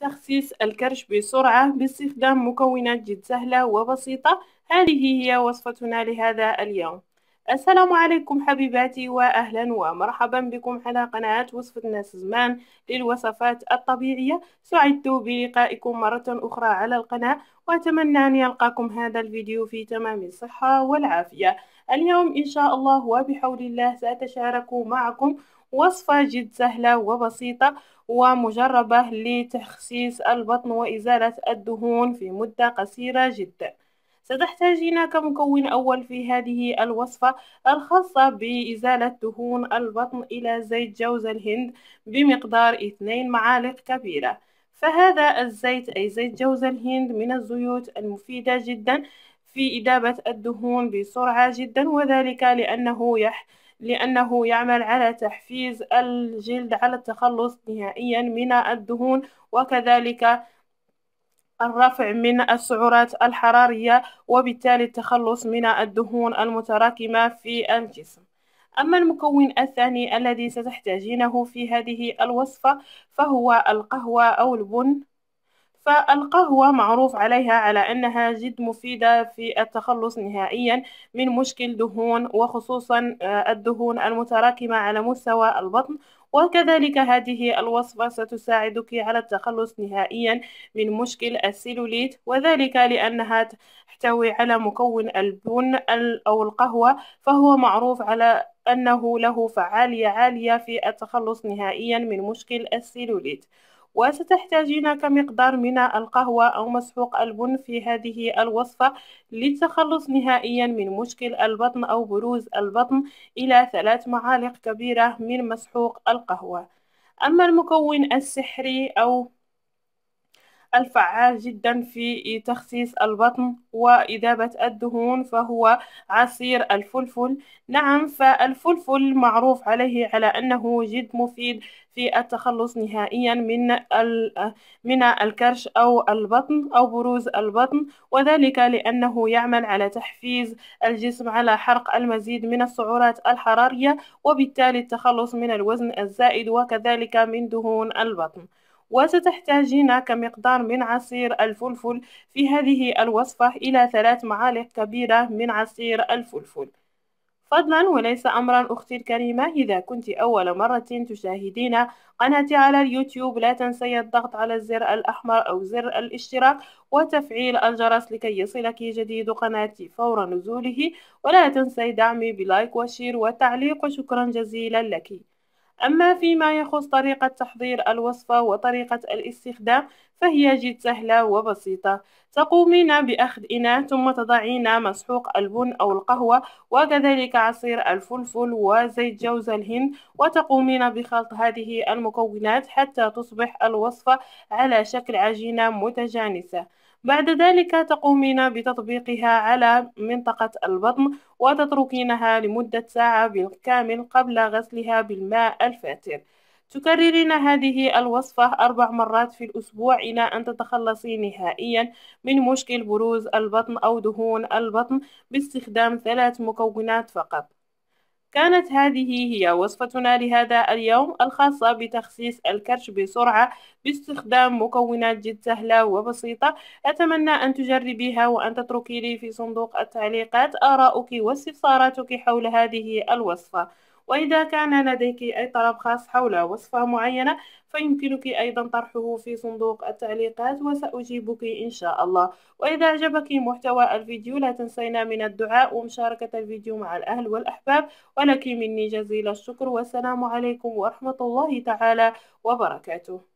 تخسيس الكرش بسرعة باستخدام مكونات جد سهلة وبسيطة هذه هي وصفتنا لهذا اليوم السلام عليكم حبيباتي واهلا ومرحبا بكم على قناه وصفتنا سزمان للوصفات الطبيعيه سعدت بلقائكم مره اخرى على القناه واتمنى ان يلقاكم هذا الفيديو في تمام الصحه والعافيه اليوم ان شاء الله وبحول الله ساتشارك معكم وصفة جد سهلة وبسيطة ومجربة لتخسيس البطن وإزالة الدهون في مدة قصيرة جدا ستحتاجين كمكون أول في هذه الوصفة الخاصة بإزالة دهون البطن إلى زيت جوز الهند بمقدار 2 معالق كبيرة فهذا الزيت أي زيت جوز الهند من الزيوت المفيدة جدا في إدابة الدهون بسرعة جدا وذلك لأنه يح لأنه يعمل على تحفيز الجلد على التخلص نهائيا من الدهون وكذلك الرفع من السعرات الحرارية وبالتالي التخلص من الدهون المتراكمة في الجسم أما المكون الثاني الذي ستحتاجينه في هذه الوصفة فهو القهوة أو البن فالقهوة معروف عليها على أنها جد مفيدة في التخلص نهائيا من مشكل دهون وخصوصا آه، الدهون المتراكمة على مستوى البطن وكذلك هذه الوصفة ستساعدك على التخلص نهائيا من مشكل السيلوليت وذلك لأنها تحتوي على مكون البن أو القهوة فهو معروف على أنه له فعالية عالية في التخلص نهائيا من مشكل السيلوليت وستحتاجين كمقدار من القهوة أو مسحوق البن في هذه الوصفة للتخلص نهائيا من مشكل البطن أو بروز البطن إلى ثلاث معالق كبيرة من مسحوق القهوة أما المكون السحري أو الفعال جدا في تخسيس البطن وإذابة الدهون فهو عصير الفلفل نعم فالفلفل معروف عليه على أنه جد مفيد في التخلص نهائيا من من الكرش أو البطن أو بروز البطن وذلك لأنه يعمل على تحفيز الجسم على حرق المزيد من السعرات الحرارية وبالتالي التخلص من الوزن الزائد وكذلك من دهون البطن وستحتاجين كمقدار من عصير الفلفل في هذه الوصفة إلى ثلاث معالق كبيرة من عصير الفلفل فضلا وليس أمرا أختي الكريمة إذا كنت أول مرة تشاهدين قناتي على اليوتيوب لا تنسي الضغط على الزر الأحمر أو زر الاشتراك وتفعيل الجرس لكي يصلك جديد قناتي فور نزوله ولا تنسي دعمي بلايك وشير وتعليق وشكرا جزيلا لك أما فيما يخص طريقة تحضير الوصفة وطريقة الاستخدام فهي جد سهلة وبسيطة تقومين بأخذ إناء ثم تضعين مسحوق البن أو القهوة وكذلك عصير الفلفل وزيت جوز الهند وتقومين بخلط هذه المكونات حتى تصبح الوصفة على شكل عجينة متجانسة بعد ذلك تقومين بتطبيقها على منطقة البطن وتتركينها لمدة ساعة بالكامل قبل غسلها بالماء الفاتر تكررين هذه الوصفة أربع مرات في الأسبوع إلى أن تتخلصي نهائيا من مشكل بروز البطن أو دهون البطن باستخدام ثلاث مكونات فقط كانت هذه هي وصفتنا لهذا اليوم الخاصة بتخسيس الكرش بسرعة باستخدام مكونات جد سهلة وبسيطة أتمنى أن تجربيها وأن تتركي لي في صندوق التعليقات آراءك واستفساراتك حول هذه الوصفة وإذا كان لديك أي طلب خاص حول وصفة معينة فيمكنك أيضا طرحه في صندوق التعليقات وسأجيبك إن شاء الله وإذا أعجبك محتوى الفيديو لا تنسينا من الدعاء ومشاركة الفيديو مع الأهل والأحباب ولك مني جزيل الشكر والسلام عليكم ورحمة الله تعالى وبركاته